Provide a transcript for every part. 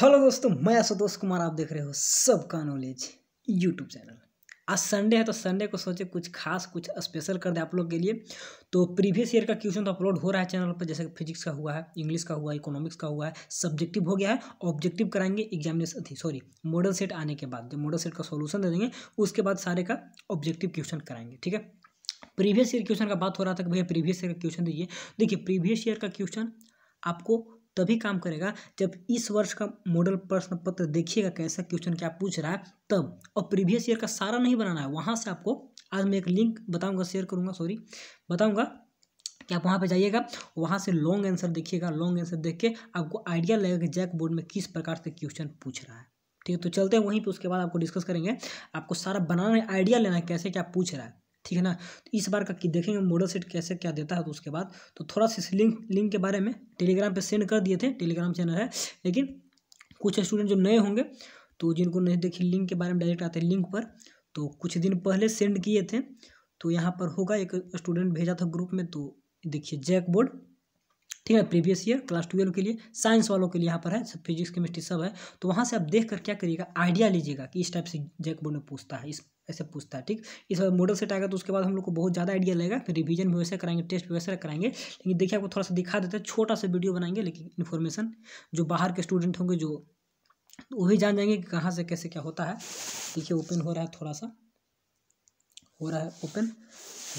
hello दोस्तों मैं आशुतोष कुमार आप देख रहे हो सबका नॉलेज यूट्यूब चैनल आज संडे है तो संडे को सोचे कुछ खास कुछ स्पेशल कर दे आप लोग के लिए तो प्रीवियस ईयर का क्वेश्चन तो अपलोड हो रहा है चैनल पर जैसे कि फिजिक्स का हुआ है इंग्लिश का हुआ है इकोनॉमिक्स का हुआ है सब्जेक्टिव हो गया है ऑब्जेक्टिव कराएंगे एग्जामिनेशन सॉरी मॉडल सेट आने के बाद जो मॉडल सेट का सोल्यूशन दे देंगे उसके बाद सारे का ऑब्जेक्टिव क्वेश्चन कराएंगे ठीक है प्रीवियस ईयर क्वेश्चन का बात हो रहा था कि भैया प्रीवियस ईयर का क्वेश्चन दीजिए देखिए प्रीवियस ईयर का क्वेश्चन आपको तभी काम करेगा जब इस वर्ष का मॉडल प्रश्न पत्र देखिएगा कैसा क्वेश्चन क्या पूछ रहा है तब और प्रीवियस ईयर का सारा नहीं बनाना है वहाँ से आपको आज मैं एक लिंक बताऊँगा शेयर करूँगा सॉरी बताऊँगा कि आप वहाँ पे जाइएगा वहाँ से लॉन्ग आंसर देखिएगा लॉन्ग आंसर देख के आपको आइडिया लगेगा कि जैक बोर्ड में किस प्रकार से क्वेश्चन पूछ रहा है ठीक है तो चलते हैं वहीं पे उसके बाद आपको डिस्कस करेंगे आपको सारा बनाना आइडिया लेना है कैसे क्या पूछ रहा है ठीक है ना तो इस बार का कि देखेंगे मॉडल सेट कैसे क्या देता है तो उसके बाद तो थोड़ा सा इस लिंक लिंक के बारे में टेलीग्राम पे सेंड कर दिए थे टेलीग्राम चैनल है लेकिन कुछ स्टूडेंट जो नए होंगे तो जिनको नहीं देखे लिंक के बारे में डायरेक्ट आते हैं लिंक पर तो कुछ दिन पहले सेंड किए थे तो यहाँ पर होगा एक स्टूडेंट भेजा था ग्रुप में तो देखिए जैक बोर्ड ठीक है प्रीवियस ईयर क्लास ट्वेल्व के लिए साइंस वालों के लिए यहाँ पर है सब फिजिक्स केमिस्ट्री सब है तो वहाँ से आप देख कर क्या करिएगा आइडिया लीजिएगा कि इस टाइप से जैक बोर्ड में पूछता है इस ऐसे पूछता है ठीक इस बार मॉडल सेट आएगा तो उसके बाद हम लोग को बहुत ज़्यादा आइडिया लगेगा रिवीजन भी वैसे कराएंगे टेस्ट भी वैसे कराएंगे लेकिन देखिए आपको थोड़ा सा दिखा देते हैं छोटा सा वीडियो बनाएंगे लेकिन इन्फॉर्मेशन जो बाहर के स्टूडेंट होंगे जो वो भी जान जाएंगे कि कहाँ से कैसे क्या होता है देखिए ओपन हो रहा है थोड़ा सा हो रहा है ओपन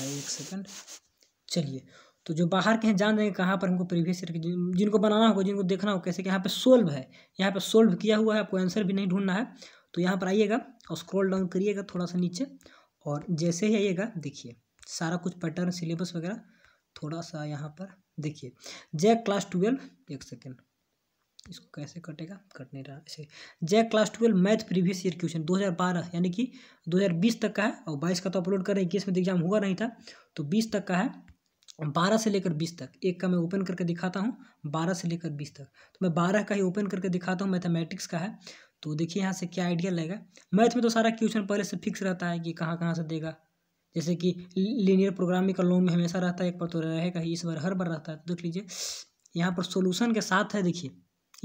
एक सेकेंड चलिए तो जो बाहर के हैं जान देंगे कहाँ पर हमको प्रीवियस ईयर के जिनको बनाना होगा जिनको देखना होगा कैसे कि यहाँ पे सोल्व है यहाँ पे सोल्व किया हुआ है आपको आंसर भी नहीं ढूंढना है तो यहाँ पर आइएगा और स्क्रॉल डाउन करिएगा थोड़ा सा नीचे और जैसे ही आइएगा देखिए सारा कुछ पैटर्न सिलेबस वगैरह थोड़ा सा यहाँ पर देखिए जैक क्लास ट्वेल्व एक सेकेंड इसको कैसे कटेगा कट नहीं रहा ऐसे JAC class twelve math previous year question 2012 यानी कि 2020 तक का है और 22 का तो अपलोड कर रहे हैं इक्कीस में तो एग्जाम हुआ नहीं था तो 20 तक का है 12 से लेकर 20 तक एक का मैं ओपन करके दिखाता हूँ 12 से लेकर 20 तक तो मैं 12 का ही ओपन करके दिखाता हूँ मैथमेटिक्स का है तो देखिए यहाँ से क्या आइडिया लगेगा मैथ में तो सारा क्वेश्चन पहले से फिक्स रहता है कि कहाँ कहाँ से देगा जैसे कि लीनियर प्रोग्रामिंग का लोन में हमेशा रहता है एक पर तो रहेगा ही इस बार हर बार रहता है तो देख लीजिए यहाँ पर सोल्यूशन के साथ है देखिए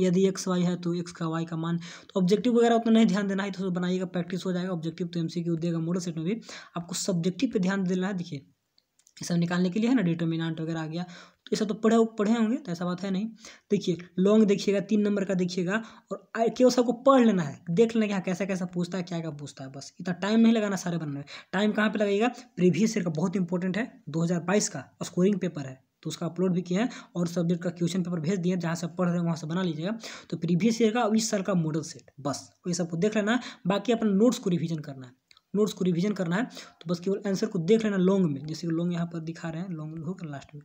यदि एक्स वाई है तो एक्स का वाई का मान तो ऑब्जेक्टिव वगैरह उतना नहीं ध्यान देना है तो बनाइएगा प्रैक्टिस हो जाएगा ऑब्जेक्टिव तो की देगा मोडल सेट में भी आपको सब्जेक्टिव पे ध्यान देना है देखिए ये सब निकालने के लिए है ना डिटर्मिनाट वगैरह आ गया ये सब तो पढ़े पढ़े होंगे तो ऐसा बात है नहीं देखिए लॉन्ग देखिएगा तीन नंबर का देखिएगा और केवल सबको पढ़ लेना है देख लेना कि हाँ कैसा कैसा पूछता है क्या क्या पूछता है बस इतना टाइम नहीं लगाना सारे बनने में टाइम कहाँ पर लगेगा प्रीवियस ईयर का बहुत इंपॉर्टेंट है दो का स्कोरिंग पेपर है तो उसका अपलोड भी किया है और सब्जेक्ट का क्वेश्चन पेपर भेज दिया जहाँ से पढ़ रहे हैं वहाँ से बना लीजिएगा तो प्रीवियस ईयर का इस साल का मॉडल सेट बस ये सबको देख लेना है बाकी अपने नोट्स को रिविजन करना है नोट्स को रिवीजन करना है तो बस केवल आंसर को देख लेना लॉन्ग में जैसे कि लॉन्ग यहाँ पर दिखा रहे हैं लॉन्ग होकर लास्ट में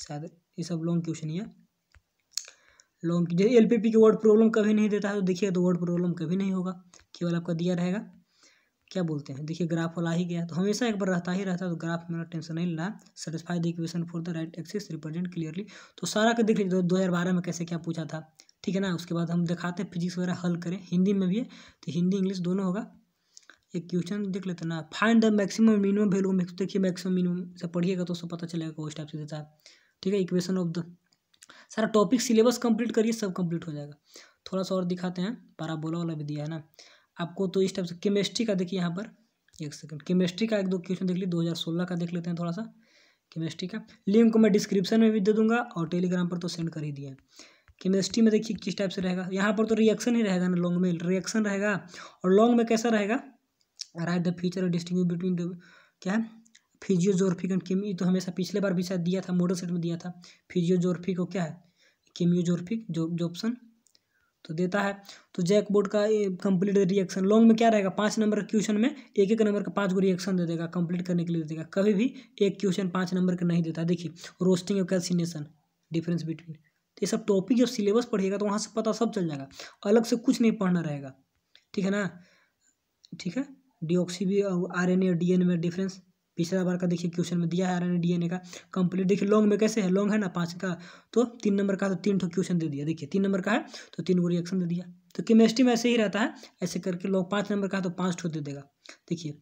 शायद ये सब लॉन्ग क्वेश्चन ही है लॉन्ग जैसे एल के वर्ड प्रॉब्लम कभी नहीं देता है तो देखिए तो वर्ड प्रॉब्लम कभी नहीं होगा केवल आपका दिया रहेगा क्या बोलते हैं देखिए ग्राफ वाला ही गया तो हमेशा एक बार रहता ही रहता है तो ग्राफ मेरा टेंशन नहीं लेना satisfy the equation for the right axis represent clearly तो सारा का देख लीजिए दो हज़ार बारह में कैसे क्या पूछा था ठीक है ना उसके बाद हम दिखाते हैं फिजिक्स वगैरह हल करें हिंदी में भी है तो हिंदी इंग्लिश दोनों होगा एक क्वेश्चन देख लेते ना find the maximum minimum value देखिए मैक्सिमम मिनिमम से पढ़िएगा तो उसको पता चलेगा कोई टाइप से देता है ठीक है इक्वेशन ऑफ द सारा टॉपिक सिलेबस कंप्लीट करिए सब कंप्लीट हो जाएगा थोड़ा सा और दिखाते हैं पाराबोला वाला भी दिया है ना आपको तो इस टाइप से केमिस्ट्री का देखिए यहाँ पर एक सेकंड केमिस्ट्री का एक दो क्वेश्चन देख लीजिए दो हज़ार सोलह का देख लेते हैं थोड़ा सा केमिस्ट्री का लिंक को मैं डिस्क्रिप्शन में भी दे दूंगा और टेलीग्राम पर तो सेंड कर ही दिया केमिस्ट्री में देखिए किस टाइप से रहेगा यहाँ पर तो रिएक्शन ही रहेगा ना लॉन्ग में रिएक्शन रहेगा और लॉन्ग में कैसा रहेगा write the future distinguish between क्या है फिजियोजोरफी केम तो हमेशा पिछले बार भी शायद दिया था मॉडल सेट में दिया था फिजियोजोरफी को क्या है केमियोजोरफिक जो जो ऑप्शन तो देता है तो जैकबोर्ड का कंप्लीट रिएक्शन लॉन्ग में क्या रहेगा पाँच नंबर के क्वेश्चन में एक एक नंबर का पाँच गो रिएक्शन दे देगा कंप्लीट करने के लिए दे देगा कभी भी एक क्वेश्चन पाँच नंबर का नहीं देता देखिए रोस्टिंग और कैल्सिनेशन डिफरेंस बिटवीन तो ये सब टॉपिक जब सिलेबस पढ़िएगा तो वहाँ से पता सब चल जाएगा अलग से कुछ नहीं पढ़ना रहेगा ठीक है ना ठीक है डीऑक्सी भी R N A D N में डिफरेंस तीसरा बार का देखिए क्वेश्चन में दिया है आर डीएनए का कंप्लीट देखिए लॉन्ग में कैसे है लॉन्ग है ना पाँच का तो तीन नंबर का तो तीन ठो क्वेश्चन दे दिया देखिए तीन नंबर का है तो तीन को रिएक्शन दे दिया तो केमिस्ट्री में ऐसे ही रहता है ऐसे करके लॉन्ग पाँच नंबर का है तो पाँच ठो दे देगा देखिए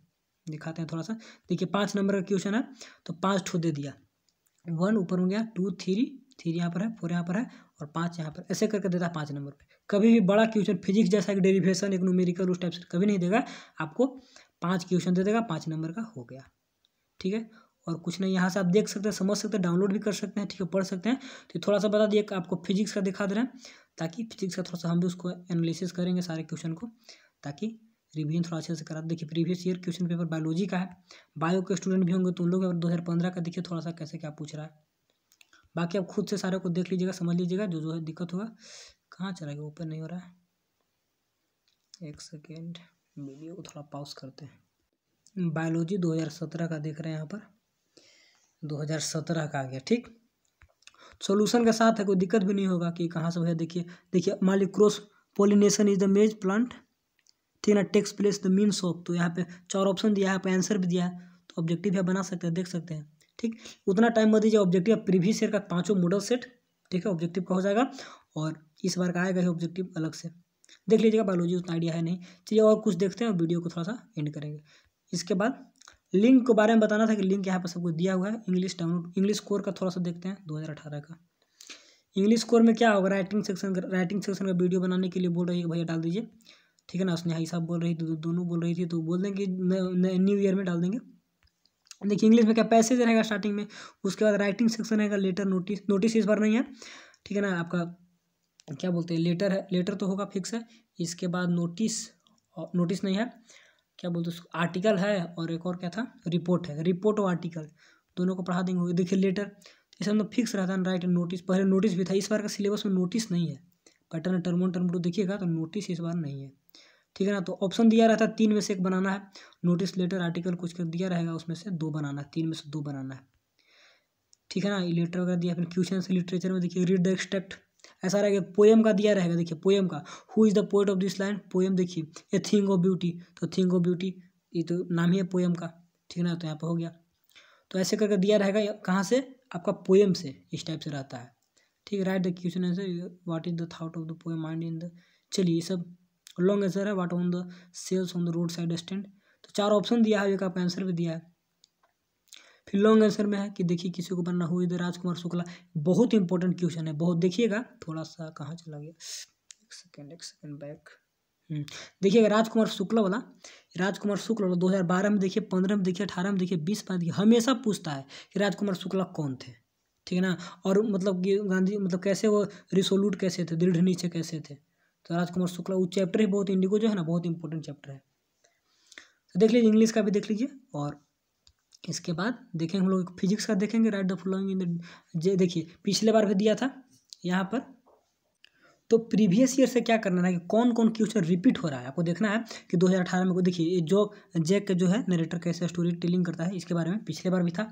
दिखाते हैं थोड़ा सा देखिए पाँच नंबर का क्वेश्चन है तो पाँच ठो दे दिया वन ऊपर हो गया टू थ्री थ्री यहाँ पर है फोर यहाँ पर है और पाँच यहाँ पर ऐसे करके देता है पाँच नंबर पर कभी भी बड़ा क्वेश्चन फिजिक्स जैसा एक डेरिवेशन एक न्यूमेरिकल उस टाइप से कभी नहीं देगा आपको पाँच क्वेश्चन दे देगा पाँच नंबर का हो गया ठीक है और कुछ नहीं यहाँ से आप देख सकते हैं समझ सकते हैं डाउनलोड भी कर सकते हैं ठीक है पढ़ सकते हैं तो थोड़ा सा बता दिए आपको फिजिक्स का दिखा दे रहे हैं ताकि फिजिक्स का थोड़ा सा हम भी उसको एनालिसिस करेंगे सारे क्वेश्चन को ताकि रिविजन थोड़ा अच्छे से करा देखिए previous year question paper biology का है बायो के स्टूडेंट भी होंगे तो उन लोग दो हज़ार पंद्रह का देखिए थोड़ा सा कैसे क्या पूछ रहा है बाकी आप खुद से सारे को देख लीजिएगा समझ लीजिएगा जो जो है दिक्कत होगा कहाँ चला गया ऊपर नहीं हो रहा है एक सेकेंड वीडियो को थोड़ा पॉज करते हैं बायोलॉजी दो हज़ार सत्रह का देख रहे हैं यहाँ पर दो हज़ार सत्रह का आ गया ठीक सॉल्यूशन के साथ है कोई दिक्कत भी नहीं होगा कि कहाँ से भैया देखिए देखिए मान ली cross pollination is the maize plant ठीक ना takes place the mean of तो यहाँ पे चार ऑप्शन दिया है यहाँ आंसर भी दिया है तो ऑब्जेक्टिव है बना सकते हैं देख सकते हैं ठीक उतना टाइम मत दीजिए ऑब्जेक्टिव प्रीवियस ईयर का पाँचों मॉडल सेट ठीक है ऑब्जेक्टिव का हो जाएगा और इस बार का आएगा ही ऑब्जेक्टिव अलग से देख लीजिएगा बायोलॉजी उतना आइडिया है नहीं चलिए और कुछ देखते हैं और वीडियो को थोड़ा सा एंड करेंगे इसके बाद लिंक के बारे में बताना था कि लिंक यहाँ पर सबको दिया हुआ है इंग्लिश डाउनलोड इंग्लिश कोर का थोड़ा सा देखते हैं अठारह का इंग्लिश कोर में क्या होगा राइटिंग सेक्शन राइटिंग सेक्शन का वीडियो बनाने के लिए बोल रही है भैया डाल दीजिए ठीक है ना उसने हाई साहब बोल रही थी तो दोनों बोल रही थी तो बोल देंगे न्यू ईयर में डाल देंगे देखिए इंग्लिश में क्या पैसेज रहेगा स्टार्टिंग में उसके बाद राइटिंग सेक्शन रहेगा लेटर नोटिस नोटिस इस बार नहीं है ठीक है ना आपका क्या बोलते हैं लेटर है लेटर तो होगा फिक्स है इसके बाद नोटिस नोटिस नहीं है क्या बोलते उसको आर्टिकल है और एक और क्या था रिपोर्ट है रिपोर्ट और आर्टिकल दोनों को पढ़ा देंगे देखिए लेटर हम लोग फिक्स रहता है राइट नोटिस पहले नोटिस भी था इस बार का सिलेबस में नोटिस नहीं है पैटर्न टर्म टर्म टू देखिएगा तो नोटिस इस बार नहीं है ठीक है ना तो ऑप्शन दिया रहता है तीन में से एक बनाना है नोटिस लेटर आर्टिकल कुछ कर दिया रहेगा उसमें से दो बनाना है तीन में से दो बनाना है ठीक है ना लेटर वगैरह दिया फिर क्वेश्चन से लिटरेचर में देखिए रीड द एक्सट्रैक्ट ऐसा रहेगा पोएम का दिया रहेगा देखिए पोएम का who is the poet of this line poem देखिए ए थिंग ऑफ ब्यूटी तो थिंग ऑफ ब्यूटी ये तो नाम ही है पोएम का ठीक ना तो यहाँ पर हो गया तो ऐसे करके दिया रहेगा कहाँ से आपका पोएम से इस टाइप से रहता है ठीक write the question answer what is the thought of the poem mind in the चलिए ये सब लॉन्ग आंसर है what on the sales on the roadside stand तो चार ऑप्शन दिया है एक आपका आंसर भी दिया है फिर लॉन्ग आंसर में है कि देखिए किसी को बनना हुए राजकुमार शुक्ला बहुत इंपॉर्टेंट क्वेश्चन है बहुत देखिएगा थोड़ा सा कहाँ चला गया एक सेकेंड एक सेकेंड बैक हम्म, देखिएगा राजकुमार शुक्ला वाला राजकुमार शुक्ला वाला दो हज़ार बारह में देखिए पंद्रह में देखिए अठारह में देखिए बीस में देखिए हमेशा पूछता है कि राजकुमार शुक्ला कौन थे ठीक है ना और मतलब कि गांधी मतलब कैसे वो रिसोल्यूट कैसे थे दृढ़ नीचे कैसे थे तो राजकुमार शुक्ला वो चैप्टर ही बहुत इंडिगो जो है ना बहुत इंपॉर्टेंट चैप्टर है तो देख लीजिए इंग्लिश का भी देख लीजिए और इसके बाद देखेंगे हम लोग फिजिक्स का देखेंगे write the following in the देखिए पिछले बार भी दिया था यहाँ पर तो प्रीवियस ईयर से क्या करना है कि कौन कौन क्वेश्चन रिपीट हो रहा है आपको देखना है कि 2018 में को देखिए जो जैक जो है नरेटर कैसे स्टोरी टेलिंग करता है इसके बारे में पिछले बार भी था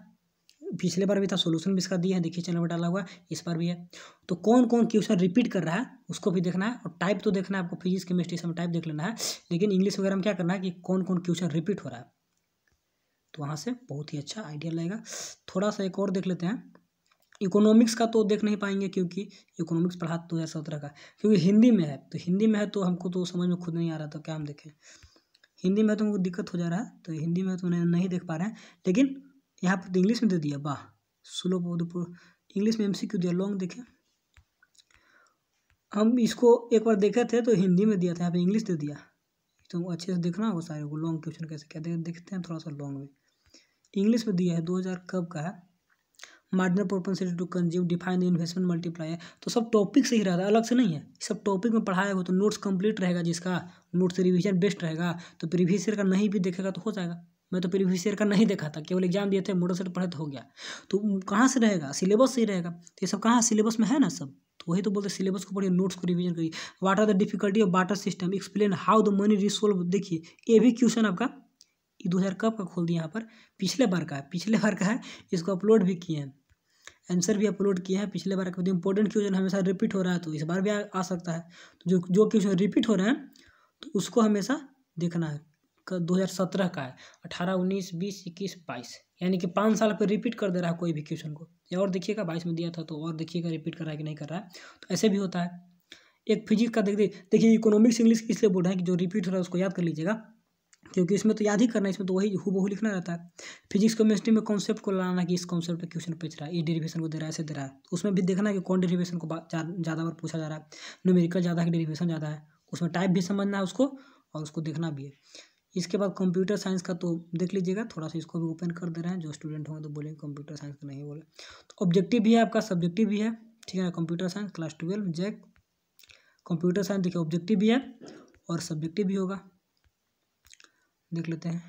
पिछले बार भी था सोल्यूशन भी इसका दिया है देखिए चैनल पर डाला हुआ इस बार भी है तो कौन कौन क्वेश्चन रिपीट कर रहा है उसको भी देखना है और टाइप तो देखना है आपको फिजिक्स केमिस्ट्री से टाइप देख लेना है लेकिन इंग्लिश वगैरह में क्या करना है कि कौन कौन क्वेश्चन रिपीट हो रहा है तो वहाँ से बहुत ही अच्छा आइडिया लगेगा थोड़ा सा एक और देख लेते हैं इकोनॉमिक्स का तो देख नहीं पाएंगे क्योंकि इकोनॉमिक्स पढ़ा दो तो हज़ार सत्रह का क्योंकि हिंदी में है तो हिंदी में है तो हमको तो समझ में खुद नहीं आ रहा था तो क्या हम देखें हिंदी में तो हमको दिक्कत हो जा रहा है तो हिंदी में तो नहीं देख पा रहे हैं लेकिन यहाँ पर तो इंग्लिश में दे दिया वाह स्लो इंग्लिश में एम सी दिया लॉन्ग देखें हम इसको एक बार देखे थे तो हिंदी में दिया था यहाँ पर इंग्लिश दे दिया तो अच्छे से देखना होगा सारे को लॉन्ग क्वेश्चन कैसे क्या देखते हैं थोड़ा सा लॉन्ग में इंग्लिश में दिया है दो हज़ार कब का है marginal propensity to consume define the investment multiply है तो सब टॉपिक से ही रहता है अलग से नहीं है सब टॉपिक में पढ़ाया हो तो नोट्स कंप्लीट रहेगा जिसका नोट्स रिविजन बेस्ट रहेगा तो प्रीवियस ईयर का नहीं भी देखेगा तो हो जाएगा मैं तो प्रीवियस ईयर का नहीं देखा था केवल एग्जाम दिए थे मोटर सेट पढ़े तो हो गया तो कहाँ से रहेगा सिलेबस से ही रहेगा तो ये सब कहाँ सिलेबस में है ना सब तो वही तो बोलते सिलेबस को पढ़िए नोट्स को रिविजन करिए what are the difficulty of water system explain how the money resolve देखिए ये भी क्वेश्चन आपका दो हज़ार कब का खोल दिया यहाँ पर पिछले बार का है पिछले बार का है इसको अपलोड भी किए हैं आंसर भी अपलोड किए हैं पिछले बार का इंपॉर्टेंट क्वेश्चन हमेशा रिपीट हो रहा है तो इस बार भी आ, आ सकता है तो जो जो क्वेश्चन रिपीट हो रहे हैं तो उसको हमेशा देखना है दो हज़ार सत्रह का है अठारह उन्नीस बीस इक्कीस बाईस यानी कि पाँच साल पर रिपीट कर दे रहा है कोई भी क्वेश्चन को या और देखिएगा बाईस में दिया था तो और देखिएगा रिपीट कर रहा है कि नहीं कर रहा है तो ऐसे भी होता है एक फिजिक्स का देख देखिए इकोनॉमिक्स इंग्लिश इसलिए बोल रहा है कि जो रिपीट हो रहा है उसको याद कर लीजिएगा क्योंकि इसमें तो याद ही करना है इसमें तो वही हूबहू लिखना रहता है फिजिक्स केमिस्ट्री में कॉन्सेप्ट को लाना कि इस कॉन्सेप्ट का क्वेश्चन पूछ रहा है ये डेरिवेशन को दे रहा है ऐसे दे रहा है तो उसमें भी देखना है कि कौन डेरिवेशन को ज़्यादा बार पूछा जा रहा है न्यूमेरिकल ज़्यादा है डेरीवेशन डेरिवेशन ज़्यादा है उसमें टाइप भी समझना है उसको और उसको देखना भी है इसके बाद कंप्यूटर साइंस का तो देख लीजिएगा थोड़ा सा इसको भी ओपन कर दे रहे हैं जो स्टूडेंट होंगे तो बोलेंगे कंप्यूटर साइंस का नहीं बोले तो ऑब्जेक्टिव भी है आपका सब्जेक्टिव भी है ठीक है ना computer science class twelve JAC computer science देखिए ऑब्जेक्टिव भी है और सब्जेक्टिव भी होगा देख लेते हैं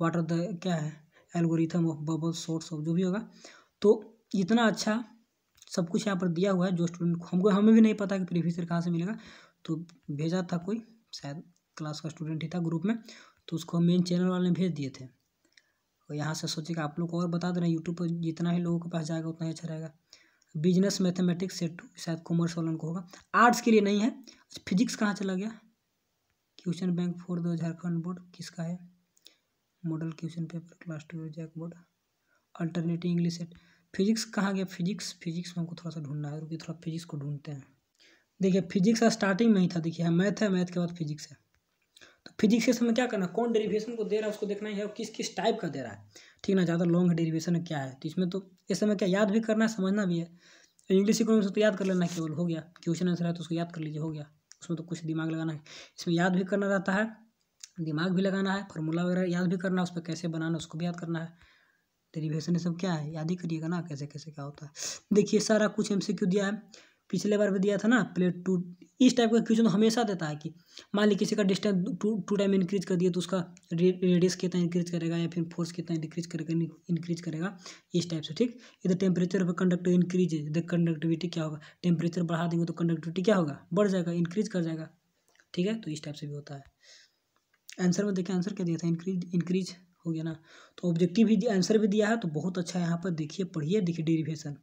वाटर द क्या है algorithm of bubble sort of जो भी होगा तो इतना अच्छा सब कुछ यहाँ पर दिया हुआ है जो स्टूडेंट हमको हमें भी नहीं पता कि प्रीवियस ईयर कहाँ से मिलेगा तो भेजा था कोई शायद क्लास का स्टूडेंट ही था ग्रुप में तो उसको मेन चैनल वाले ने भेज दिए थे और यहाँ से सोचे कि आप लोग को और बता दे रहे यूट्यूब पर जितना ही लोगों के पास जाएगा उतना ही अच्छा रहेगा बिजनेस मैथमेटिक्स सेट टू शायद कॉमर्स वालों को होगा आर्ट्स के लिए नहीं है फिजिक्स कहाँ चला गया क्वेश्चन बैंक फोर दो झारखंड बोर्ड किसका है model question paper class two JAC board alternative English set physics कहाँ गया फिजिक्स फिजिक्स में हमको थोड़ा सा ढूंढना है रुकिए थोड़ा फिजिक्स को ढूंढते हैं देखिए फिजिक्स स्टार्टिंग में ही था देखिए मैथ हाँ, है मैथ के बाद फिजिक्स है तो फिजिक्स के समय क्या करना कौन डेरिवेशन को दे रहा है उसको देखना ही है और किस किस टाइप का दे रहा है ठीक ना ज़्यादा लॉन्ग डेरिवेशन क्या है तो इसमें तो इस समय क्या याद भी करना है समझना भी है इंग्लिश इकोनॉमिक्स तो याद कर लेना केवल हो गया क्वेश्चन आंसर है तो उसको याद कर लीजिए हो गया उसमें तो कुछ दिमाग लगाना है इसमें याद भी करना रहता है दिमाग भी लगाना है फॉर्मूला वगैरह याद भी करना है उस पर कैसे बनाना उसको भी याद करना है डेरिवेशन ये सब क्या है याद ही करिएगा ना कैसे कैसे क्या होता है देखिए सारा कुछ एमसीक्यू दिया है पिछले बार भी दिया था ना प्लेट टू इस टाइप का क्वेश्चन हमेशा देता है कि मान ली किसी का distance to two time increase कर दिया तो उसका रेडियस कितना इंक्रीज करेगा या फिर फोर्स कितना इंक्रीज करेगा इंक्रीज करेगा इस टाइप से ठीक इधर टेम्परेचर पर कंडक्टर इंक्रीज है इधर कंडक्टिविटी क्या होगा टेम्परेचर बढ़ा देंगे तो कंडक्टिविटी क्या होगा बढ़ जाएगा इंक्रीज कर जाएगा ठीक है तो इस टाइप से भी होता है आंसर में देखिए आंसर क्या दिया था इंक्रीज इंक्रीज हो गया ना तो ऑब्जेक्टिव भी आंसर भी दिया है तो बहुत अच्छा है यहाँ पर देखिए पढ़िए देखिए डेरिवेशन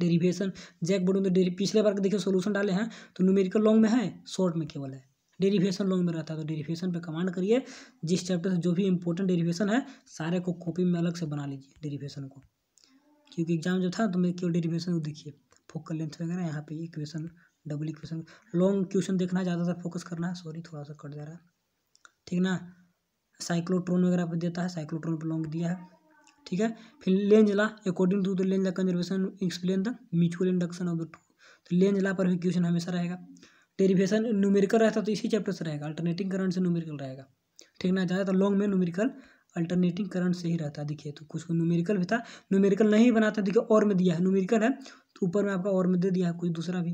डेरिवेशन जैक बोर्ड में तो पिछले बार देखिए सोल्यूशन डाले हैं तो न्यूमेरिकल लॉन्ग में है शॉर्ट में केवल है डेरिवेशन लॉन्ग में रहता है तो डेरिवेशन पे कमांड करिए जिस चैप्टर से जो भी इंपॉर्टेंट डेरिवेशन है सारे को कॉपी में अलग से बना लीजिए डेरिवेशन को क्योंकि एग्जाम जो था तो मैं केवल डेरिवेशन को देखिए फोकल लेंथ वगैरह यहाँ पे equation double equation long question देखना है ज़्यादातर फोकस करना है सॉरी थोड़ा सा कट जा रहा है ठीक ना साइक्लोट्रोन वगैरह पर देता है साइक्लोट्रोन पर लॉन्ग दिया है ठीक है फिर Lenz law according to the Lenz law conservation explain the mutual induction of the two तो लेंज ला पर भी क्वेश्चन हमेशा रहेगा डेरिवेशन न्यूमेरिकल रहता तो इसी चैप्टर से रहेगा अल्टरनेटिंग करंट से न्यूमेरिकल रहेगा ठीक ना ज़्यादा तो लॉन्ग में न्यूमेरिकल अल्टरनेटिंग करंट से ही रहता है देखिए तो कुछ को न्यूमेरिकल भी था न्यूमेरिकल नहीं बनाता देखिए और में दिया है न्यूमेरिकल है तो ऊपर में आपका और में दे दिया है कुछ दूसरा भी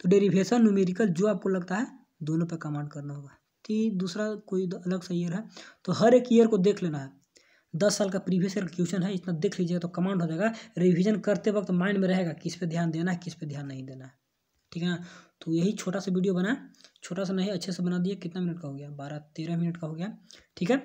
तो डेरिवेशन न्यूमेरिकल जो आपको लगता है दोनों पर कमांड करना होगा कि दूसरा कोई अलग सा ईयर है तो हर एक ईयर को देख लेना है दस साल का प्रीवियस ईयर क्वेश्चन है इतना देख लीजिएगा तो कमांड हो जाएगा रिविजन करते वक्त माइंड में रहेगा किस पे ध्यान देना है किस पे ध्यान नहीं देना है ठीक है तो यही छोटा सा वीडियो बना छोटा सा नहीं अच्छे से बना दिया कितना मिनट का हो गया बारह तेरह मिनट का हो गया ठीक है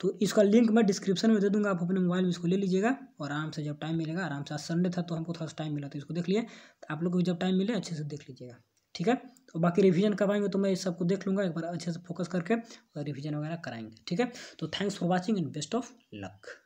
तो इसका लिंक मैं डिस्क्रिप्शन में दे दूंगा आप अपने मोबाइल में इसको ले लीजिएगा और आराम से जब टाइम मिलेगा आराम से आज संडे था तो हमको थोड़ा सा टाइम मिला तो इसको देख लिए तो आप लोग को भी जब टाइम मिले अच्छे से देख लीजिएगा ठीक है और तो बाकी रिविजन करवाएंगे तो मैं इस सबको देख लूँगा एक बार अच्छे से फोकस करके और रिविजन वगैरह कराएंगे ठीक है तो thanks for watching and best of luck